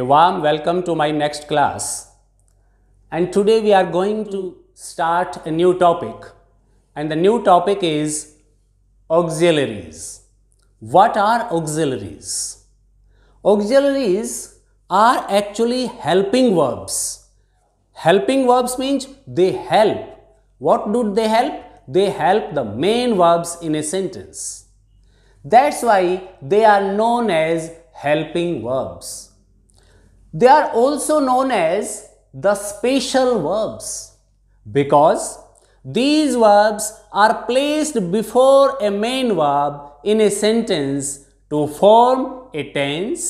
A warm welcome to my next class. And today we are going to start a new topic. And the new topic is auxiliaries. What are auxiliaries? Auxiliaries are actually helping verbs. Helping verbs means they help. What do they help? They help the main verbs in a sentence. That's why they are known as helping verbs. They are also known as the spatial verbs because these verbs are placed before a main verb in a sentence to form a tense,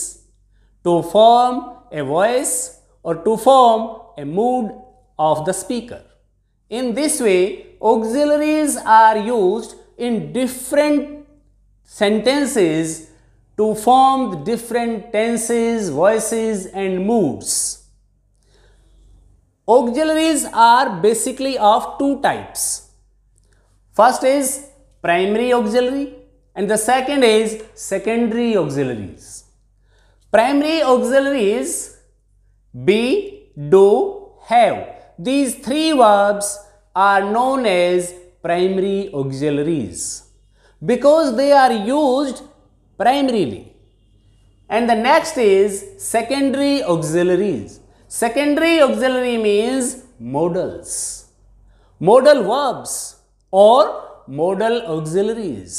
to form a voice or to form a mood of the speaker. In this way, auxiliaries are used in different sentences to form the different tenses, voices and moods. Auxiliaries are basically of two types. First is primary auxiliary and the second is secondary auxiliaries. Primary auxiliaries be, do, have. These three verbs are known as primary auxiliaries because they are used primarily. And the next is secondary auxiliaries. Secondary auxiliary means modals, modal verbs or modal auxiliaries.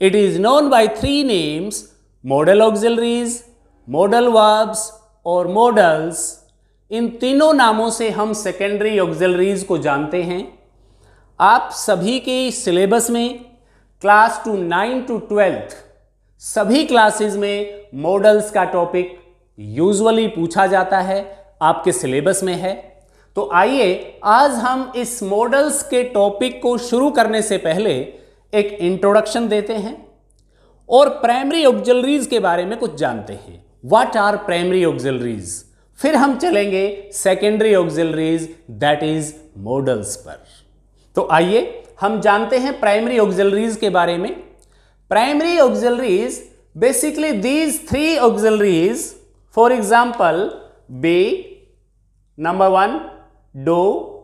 It is known by three names, modal auxiliaries, modal verbs or modals इन तीनों नामों से हम secondary auxiliaries को जानते हैं आप सभी के सिलेबस में class to nine to twelfth सभी क्लासेस में मॉडल्स का टॉपिक यूजुअली पूछा जाता है आपके सिलेबस में है तो आइए आज हम इस मॉडल्स के टॉपिक को शुरू करने से पहले एक इंट्रोडक्शन देते हैं और प्राइमरी ऑक्जलरीज के बारे में कुछ जानते हैं व्हाट आर प्राइमरी ऑक्जलरीज फिर हम चलेंगे secondary auxiliaries that is modals पर तो आइए हम जानते हैं प्राइमरी ऑक्जलरीज के बारे में Primary auxiliaries, basically these three auxiliaries, for example, be, number one, do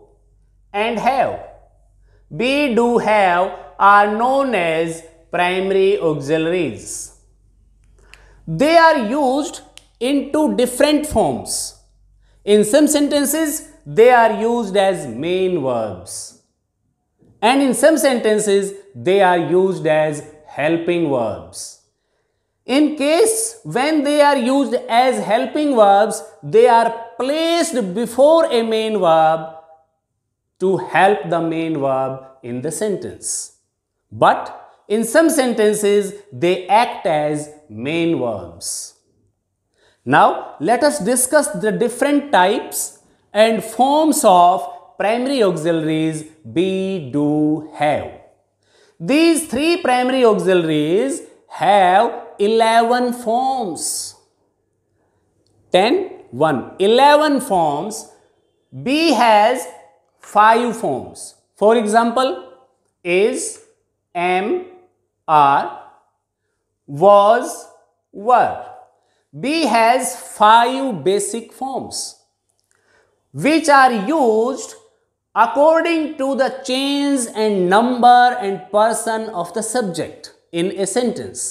and have. Be, do, have are known as primary auxiliaries. They are used in two different forms. In some sentences, they are used as main verbs. And in some sentences, they are used as helping verbs. In case when they are used as helping verbs, they are placed before a main verb to help the main verb in the sentence. But in some sentences, they act as main verbs. Now, let us discuss the different types and forms of primary auxiliaries be, do, have. These three primary auxiliaries have 11 forms. 10, 1, 11 forms. B has 5 forms. For example, is, am, are, was, were. B has 5 basic forms which are used according to the change and number and person of the subject in a sentence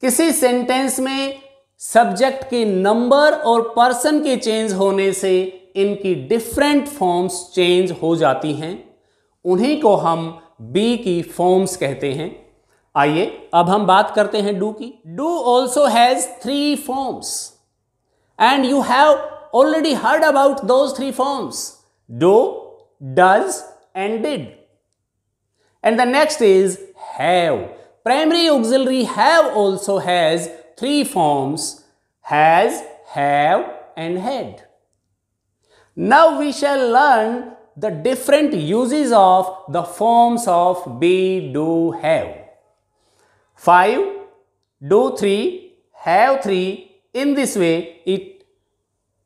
किसी सेंटेंस में subject के number और person के change होने से इनकी different forms change हो जाती हैं उन्हीं को हम बी की फॉर्म्स कहते हैं आइए अब हम बात करते हैं डू की do also has three forms and you have already heard about those three forms do does, and did. And the next is have. Primary auxiliary have also has three forms has, have, and had. Now we shall learn the different uses of the forms of be, do, have. 5, do 3, have 3. In this way, it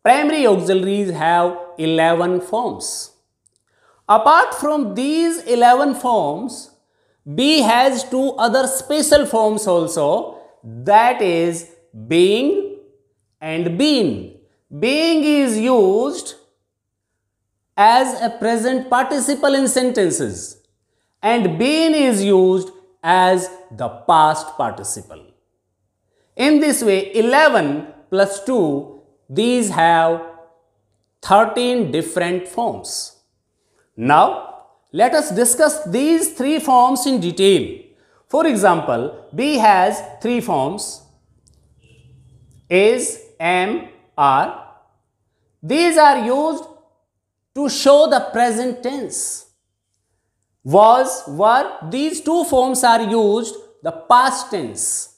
primary auxiliaries have 11 forms. Apart from these 11 forms, B has two other special forms also that is being and been. Being is used as a present participle in sentences and been is used as the past participle. In this way 11 plus 2 these have 13 different forms. Now, let us discuss these three forms in detail. For example, B has three forms, is, am, are. These are used to show the present tense. Was, were, these two forms are used, the past tense.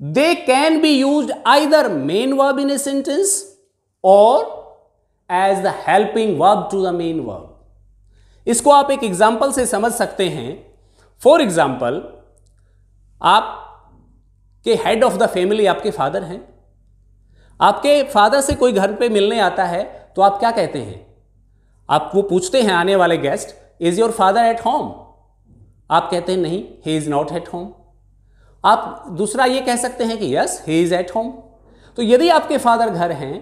They can be used either main verb in a sentence or as the helping verb to the main verb. इसको आप एक example से समझ सकते हैं for example आप के head of the family आपके फादर हैं आपके फादर से कोई घर पे मिलने आता है तो आप क्या कहते हैं आप वो पूछते हैं आने वाले guest is your father at home आप कहते हैं नहीं he is not at home आप दूसरा ये कह सकते हैं कि yes he is at home तो यदि आपके फादर घर हैं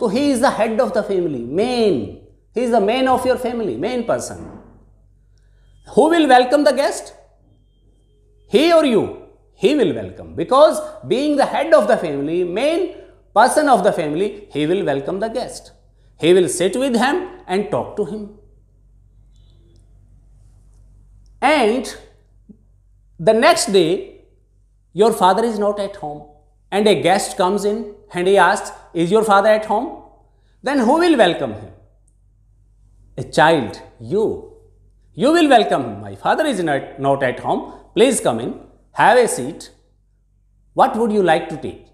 तो he is the head of the family main He is the main of your family, main person. Who will welcome the guest? He or you? He will welcome because being the head of the family, main person of the family, he will welcome the guest. He will sit with him and talk to him. And the next day, your father is not at home and a guest comes in and he asks, is your father at home? Then who will welcome him? a child, you. You will welcome him. My father is not, not at home. Please come in. Have a seat. What would you like to take?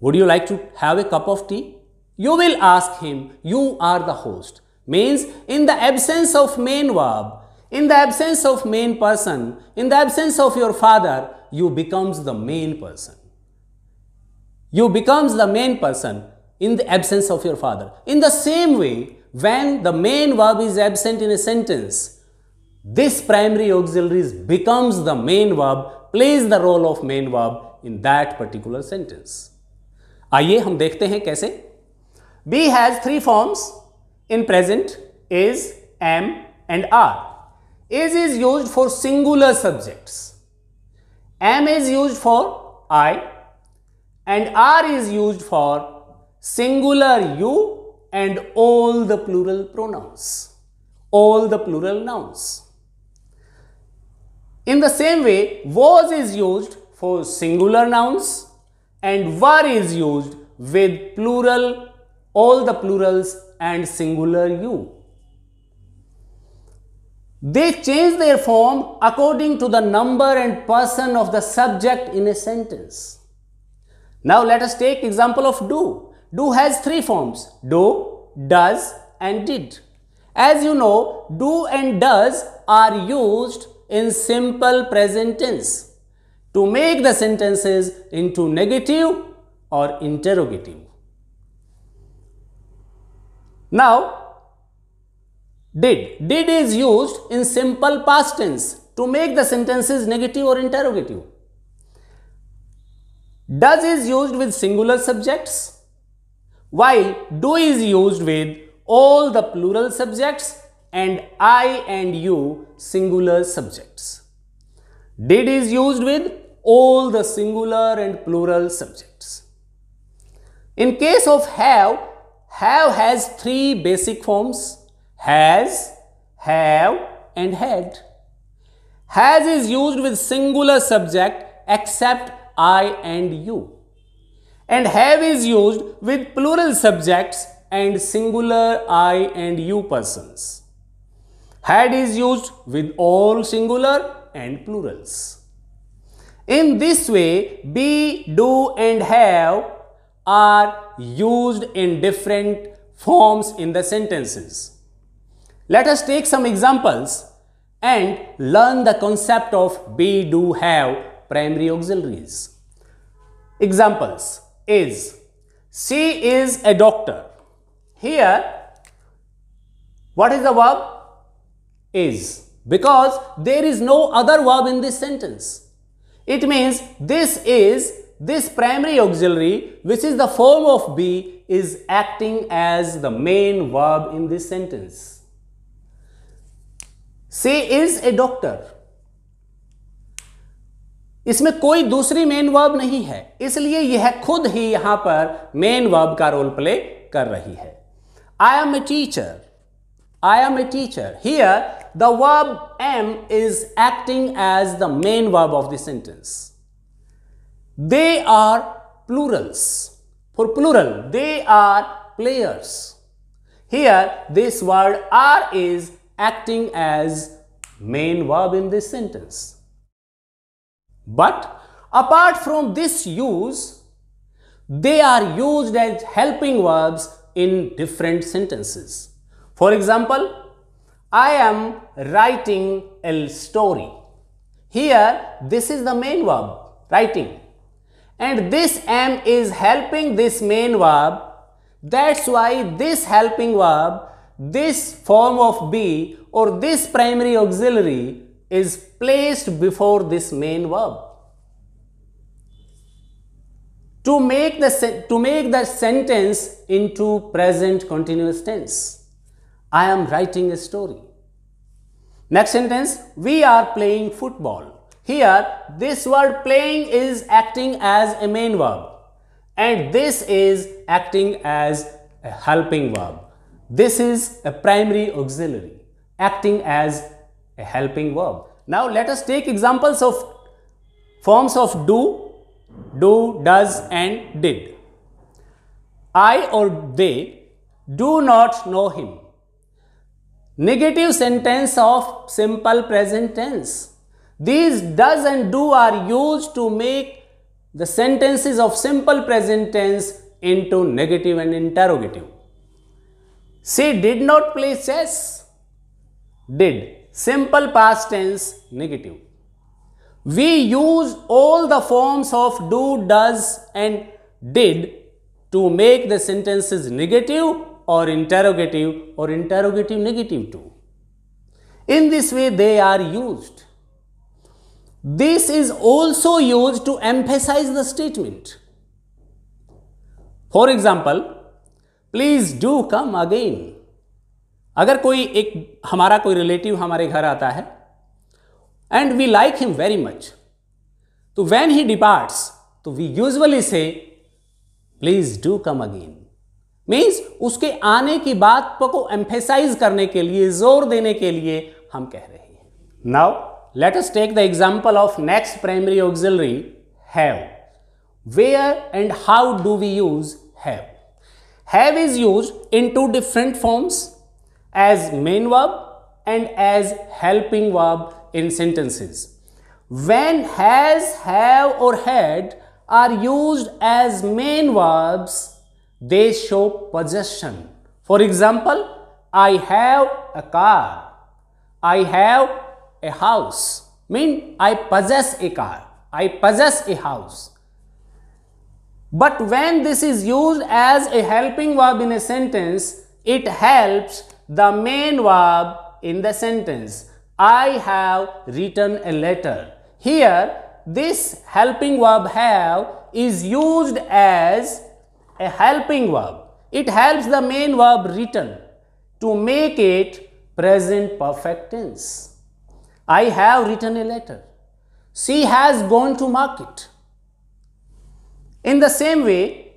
Would you like to have a cup of tea? You will ask him. You are the host. Means in the absence of main verb, in the absence of main person, in the absence of your father, you becomes the main person. You becomes the main person in the absence of your father. In the same way, when the main verb is absent in a sentence, this primary auxiliary becomes the main verb, plays the role of main verb in that particular sentence. आइए हम देखते हैं कैसे B has three forms in present is, am and are. Is is used for singular subjects. Am is used for I and are is used for singular you and all the plural pronouns, all the plural nouns. In the same way, was is used for singular nouns and were is used with plural, all the plurals and singular you. They change their form according to the number and person of the subject in a sentence. Now let us take example of do. Do has three forms, do, does and did. As you know, do and does are used in simple present tense to make the sentences into negative or interrogative. Now, did. Did is used in simple past tense to make the sentences negative or interrogative. Does is used with singular subjects while do is used with all the plural subjects and I and you singular subjects. Did is used with all the singular and plural subjects. In case of have, have has three basic forms has, have and had. Has is used with singular subject except I and you and have is used with plural subjects and singular I and you persons. Had is used with all singular and plurals. In this way, be, do and have are used in different forms in the sentences. Let us take some examples and learn the concept of be, do, have primary auxiliaries. Examples is. She is a doctor. Here, what is the verb? Is. Because there is no other verb in this sentence. It means this is, this primary auxiliary, which is the form of be, is acting as the main verb in this sentence. She is a doctor. इसमें कोई दूसरी main verb नहीं है इसलिए यह खुद ही यहां पर मेन वर्ब का रोल प्ले कर रही है I am a teacher I am a teacher here the verb am is acting as the main verb of the sentence they are plurals for plural they are players here this word are is acting as main verb in this sentence But apart from this use, they are used as helping verbs in different sentences. For example, I am writing a story. Here, this is the main verb, writing. And this am is helping this main verb. That's why this helping verb, this form of be or this primary auxiliary is placed before this main verb. To make, the, to make the sentence into present continuous tense. I am writing a story. Next sentence, we are playing football. Here, this word playing is acting as a main verb and this is acting as a helping verb. This is a primary auxiliary acting as a helping verb. Now let us take examples of forms of do, do, does and did. I or they do not know him. Negative sentence of simple present tense. These does and do are used to make the sentences of simple present tense into negative and interrogative. She did not play chess. Did simple past tense negative. We use all the forms of do, does and did to make the sentences negative or interrogative or interrogative negative too. In this way they are used. This is also used to emphasize the statement. For example, please do come again. अगर कोई एक हमारा कोई relative हमारे घर आता है and we like him very much तो वैन ही डिपार्ट्स तो we usually say please do come again means उसके आने की बात को एम्फेसाइज करने के लिए जोर देने के लिए हम कह रहे हैं now let us take the example of next primary auxiliary have where and how do we use have have is use in two different forms as main verb and as helping verb in sentences. When has, have or had are used as main verbs, they show possession. For example, I have a car. I have a house. Mean I possess a car. I possess a house. But when this is used as a helping verb in a sentence, it helps the main verb in the sentence. I have written a letter. Here, this helping verb have is used as a helping verb. It helps the main verb written to make it present perfect tense. I have written a letter. She has gone to market. In the same way,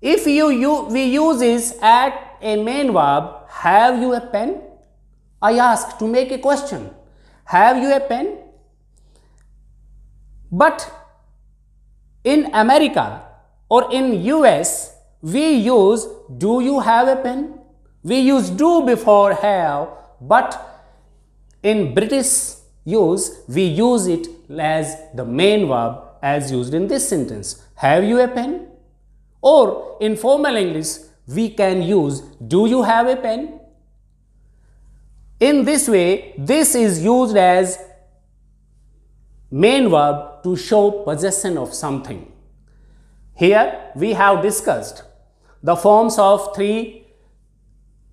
if you, you we use is at a main verb, have you a pen? I ask to make a question, have you a pen? But in America or in US, we use do you have a pen? We use do before have, but in British use, we use it as the main verb as used in this sentence. Have you a pen? Or in formal English, we can use do you have a pen? In this way, this is used as main verb to show possession of something. Here we have discussed the forms of three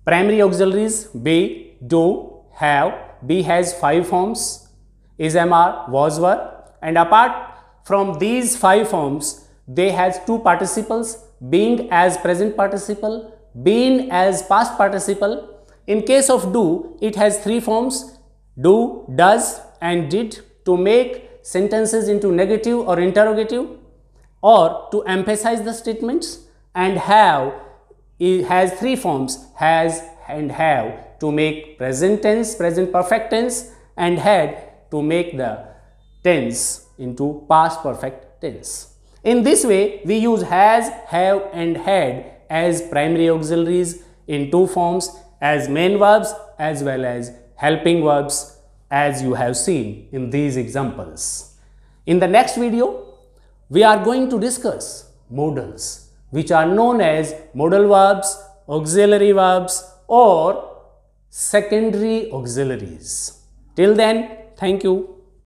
primary auxiliaries be, do, have. Be has five forms, is, am, are, was, were and apart from these five forms, they has two participles being as present participle, been as past participle. In case of do, it has three forms, do, does and did to make sentences into negative or interrogative or to emphasize the statements and have it has three forms has and have to make present tense, present perfect tense and had to make the tense into past perfect tense. In this way, we use has, have and had as primary auxiliaries in two forms as main verbs as well as helping verbs as you have seen in these examples. In the next video, we are going to discuss modals which are known as modal verbs, auxiliary verbs or secondary auxiliaries. Till then, thank you.